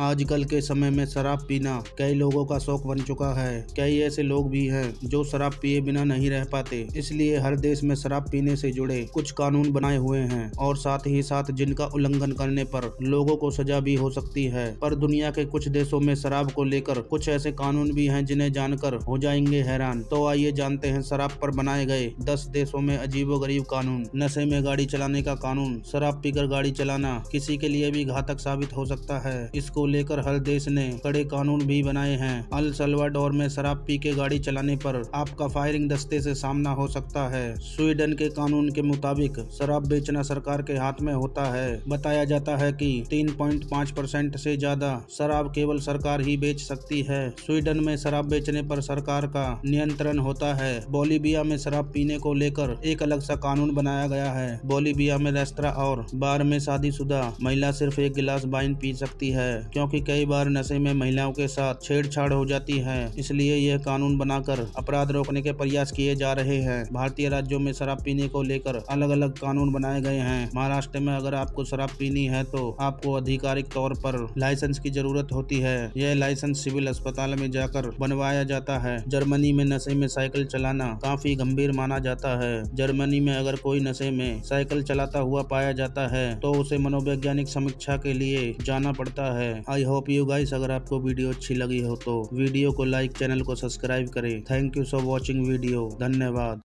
आजकल के समय में शराब पीना कई लोगों का शौक बन चुका है कई ऐसे लोग भी हैं जो शराब पिए बिना नहीं रह पाते इसलिए हर देश में शराब पीने से जुड़े कुछ कानून बनाए हुए हैं और साथ ही साथ जिनका उल्लंघन करने पर लोगों को सजा भी हो सकती है पर दुनिया के कुछ देशों में शराब को लेकर कुछ ऐसे कानून भी है जिन्हें जानकर हो जाएंगे हैरान तो आइए जानते हैं शराब पर बनाए गए दस देशों में अजीबो गरीब कानून नशे में गाड़ी चलाने का कानून शराब पीकर गाड़ी चलाना किसी के लिए भी घातक साबित हो सकता है इसको को लेकर हर देश ने कड़े कानून भी बनाए हैं अल सलवाडोर में शराब पी के गाड़ी चलाने पर आपका फायरिंग दस्ते से सामना हो सकता है स्वीडन के कानून के मुताबिक शराब बेचना सरकार के हाथ में होता है बताया जाता है कि 3.5 परसेंट से ज्यादा शराब केवल सरकार ही बेच सकती है स्वीडन में शराब बेचने पर सरकार का नियंत्रण होता है बोलीबिया में शराब पीने को लेकर एक अलग सा कानून बनाया गया है बोलीबिया में रेस्तरा और बार में शादीशुदा महिला सिर्फ एक गिलास वाइन पी सकती है क्योंकि कई बार नशे में महिलाओं के साथ छेड़छाड़ हो जाती है इसलिए यह कानून बनाकर अपराध रोकने के प्रयास किए जा रहे हैं भारतीय राज्यों में शराब पीने को लेकर अलग अलग कानून बनाए गए हैं महाराष्ट्र में अगर आपको शराब पीनी है तो आपको आधिकारिक तौर पर लाइसेंस की जरूरत होती है यह लाइसेंस सिविल अस्पताल में जाकर बनवाया जाता है जर्मनी में नशे में साइकिल चलाना काफी गंभीर माना जाता है जर्मनी में अगर कोई नशे में साइकिल चलाता हुआ पाया जाता है तो उसे मनोवैज्ञानिक समीक्षा के लिए जाना पड़ता है आई होप यू गाइस अगर आपको वीडियो अच्छी लगी हो तो वीडियो को लाइक चैनल को सब्सक्राइब करें thank you for watching video धन्यवाद